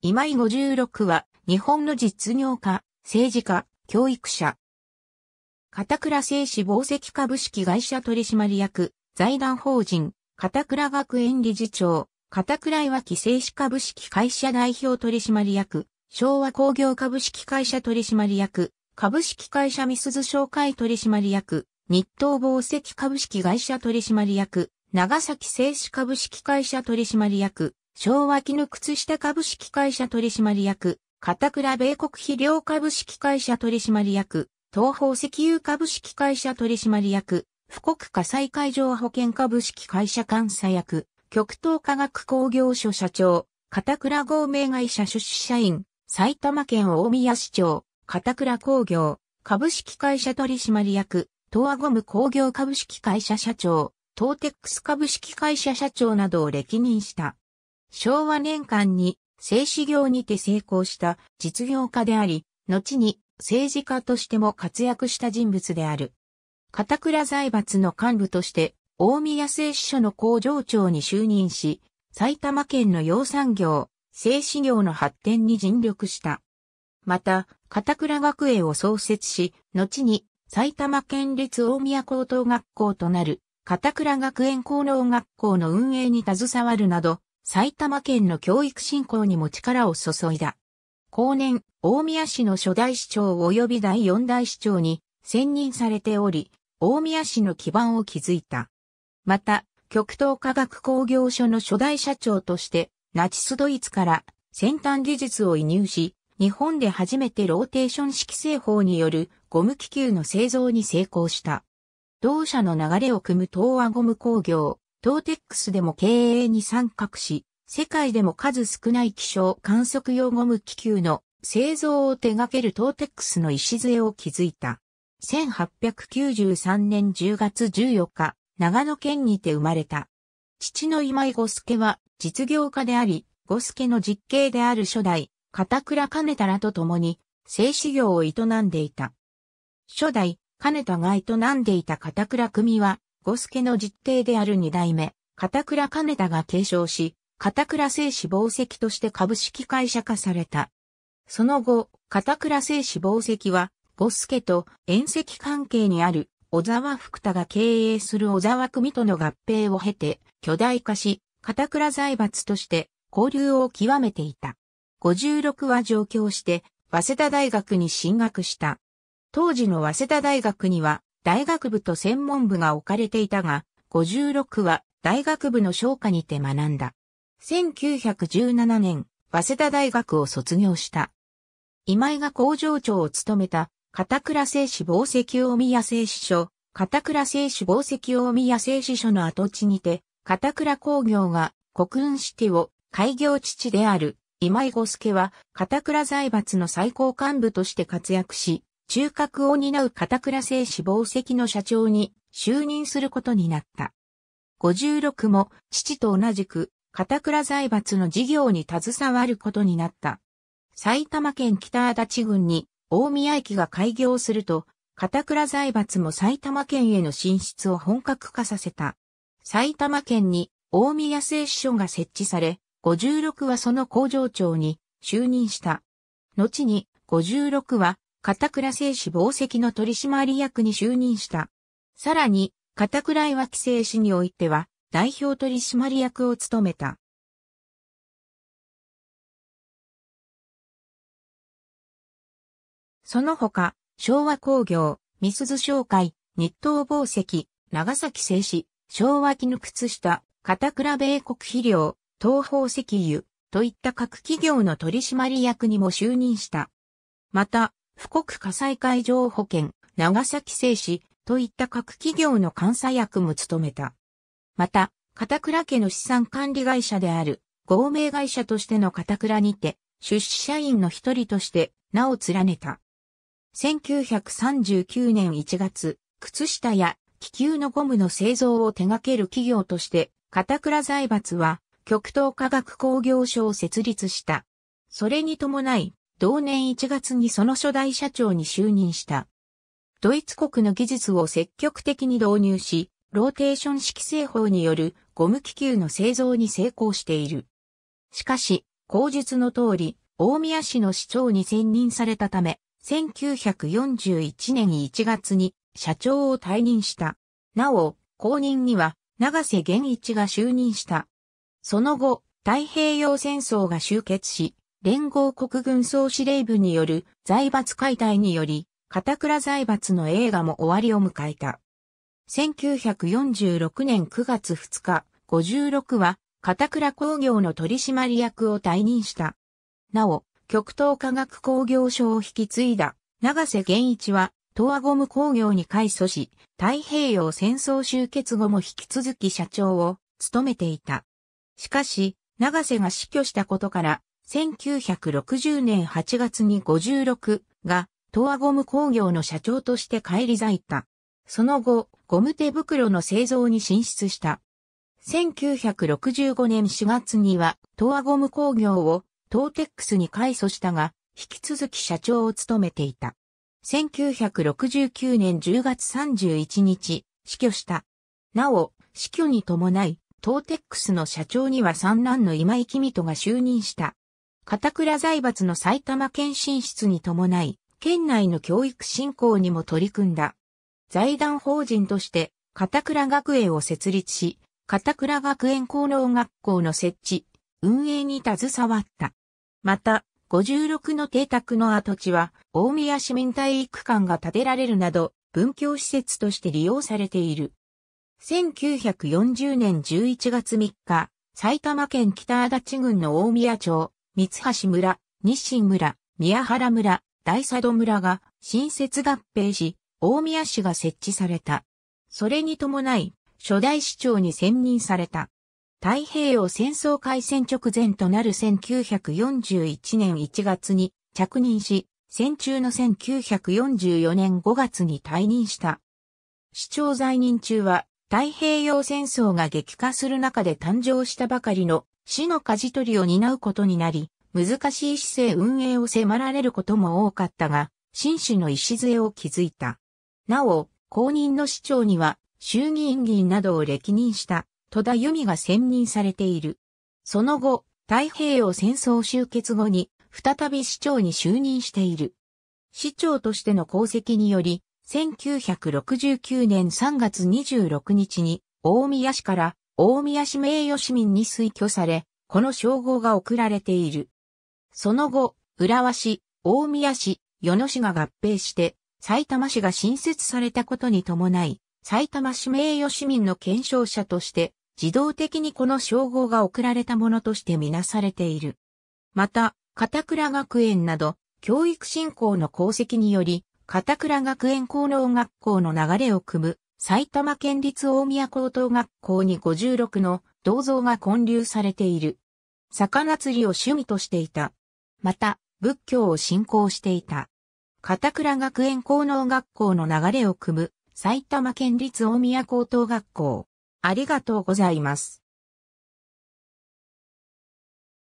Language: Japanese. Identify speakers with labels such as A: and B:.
A: 今井56は、日本の実業家、政治家、教育者。片倉製紙紡績株式会社取締役、財団法人、片倉学園理事長、片倉岩木製紙株式会社代表取締役、昭和工業株式会社取締役、株式会社ミスズ紹介取締役、日東紡績株式会社取締役、長崎製紙株式会社取締役、昭和絹靴下株式会社取締役、片倉米国肥料株式会社取締役、東方石油株式会社取締役、富国火災海上保険株式会社監査役、極東化学工業所社長、片倉合名会社出資社員、埼玉県大宮市長、片倉工業、株式会社取締役、東亜ゴム工業株式会社社長、トーテックス株式会社社長などを歴任した。昭和年間に製紙業にて成功した実業家であり、後に政治家としても活躍した人物である。片倉財閥の幹部として、大宮製紙所の工場長に就任し、埼玉県の養蚕業、製紙業の発展に尽力した。また、片倉学園を創設し、後に埼玉県立大宮高等学校となる片倉学園工能学校の運営に携わるなど、埼玉県の教育振興にも力を注いだ。後年、大宮市の初代市長及び第四代市長に選任されており、大宮市の基盤を築いた。また、極東科学工業所の初代社長として、ナチスドイツから先端技術を移入し、日本で初めてローテーション式製法によるゴム気球の製造に成功した。同社の流れを組む東亜ゴム工業、トーテックスでも経営に参画し、世界でも数少ない気象観測用ゴム気球の製造を手掛けるトーテックスの礎を築いた。1893年10月14日、長野県にて生まれた。父の今井五助は実業家であり、五助の実刑である初代、片倉兼太らと共に、製紙業を営んでいた。初代、兼太が営んでいた片倉組は、五助の実弟である二代目、片倉兼田が継承し、片倉製紙宝石として株式会社化された。その後、片倉製紙宝石は、五助と縁石関係にある小沢福田が経営する小沢組との合併を経て、巨大化し、片倉財閥として交流を極めていた。56は上京して、早稲田大学に進学した。当時の早稲田大学には、大学部と専門部が置かれていたが、56は大学部の商科にて学んだ。1917年、早稲田大学を卒業した。今井が工場長を務めた、片倉製紙紡績大宮製紙所、片倉製紙紡績大宮製紙所の跡地にて、片倉工業が国運シティを開業父である今井五助は片倉財閥の最高幹部として活躍し、中核を担う片倉製脂肪石の社長に就任することになった。56も父と同じく片倉財閥の事業に携わることになった。埼玉県北足立郡に大宮駅が開業すると、片倉財閥も埼玉県への進出を本格化させた。埼玉県に大宮製紙所が設置され、56はその工場長に就任した。後に56は片倉製紙宝石の取締役に就任した。さらに、片倉岩木製紙においては、代表取締役を務めた。その他、昭和工業、三鈴商会、日東宝石、長崎製紙、昭和絹靴下、片倉米国肥料、東方石油、といった各企業の取締役にも就任した。また、富国火災海上保険、長崎製紙といった各企業の監査役も務めた。また、片倉家の資産管理会社である合名会社としての片倉にて、出資社員の一人として名を連ねた。1939年1月、靴下や気球のゴムの製造を手掛ける企業として、片倉財閥は極東科学工業所を設立した。それに伴い、同年1月にその初代社長に就任した。ドイツ国の技術を積極的に導入し、ローテーション式製法によるゴム気球の製造に成功している。しかし、口述の通り、大宮市の市長に選任されたため、1941年1月に社長を退任した。なお、後任には長瀬源一が就任した。その後、太平洋戦争が終結し、連合国軍総司令部による財閥解体により、片倉財閥の映画も終わりを迎えた。1946年9月2日、56は、片倉工業の取締役を退任した。なお、極東科学工業省を引き継いだ、長瀬源一は、東亜ゴム工業に改組し、太平洋戦争終結後も引き続き社長を務めていた。しかし、長瀬が死去したことから、1960年8月に56が、東亜ゴム工業の社長として返り咲いた。その後、ゴム手袋の製造に進出した。1965年4月には、東亜ゴム工業をトーテックスに改組したが、引き続き社長を務めていた。1969年10月31日、死去した。なお、死去に伴い、トーテックスの社長には三男の今井公人が就任した。片倉財閥の埼玉県進出に伴い、県内の教育振興にも取り組んだ。財団法人として、片倉学園を設立し、片倉学園功能学校の設置、運営に携わった。また、56の邸宅の跡地は、大宮市民体育館が建てられるなど、文教施設として利用されている。1940年11月3日、埼玉県北足立郡の大宮町、三橋村、日清村、宮原村、大佐戸村が新設合併し、大宮市が設置された。それに伴い、初代市長に選任された。太平洋戦争開戦直前となる1941年1月に着任し、戦中の1944年5月に退任した。市長在任中は太平洋戦争が激化する中で誕生したばかりの市の舵取りを担うことになり、難しい市政運営を迫られることも多かったが、新市の礎を築いた。なお、公認の市長には、衆議院議員などを歴任した戸田由美が選任されている。その後、太平洋戦争終結後に、再び市長に就任している。市長としての功績により、1969年3月26日に、大宮市から大宮市名誉市民に推挙され、この称号が贈られている。その後、浦和市、大宮市、与野市が合併して、埼玉市が新設されたことに伴い、埼玉市名誉市民の検証者として、自動的にこの称号が贈られたものとしてみなされている。また、片倉学園など、教育振興の功績により、片倉学園高能学校の流れを組む、埼玉県立大宮高等学校に56の銅像が建立されている。魚釣りを趣味としていた。また、仏教を信仰していた。片倉学園高能学校の流れを組む埼玉県立大宮高等学校。ありがとうございます。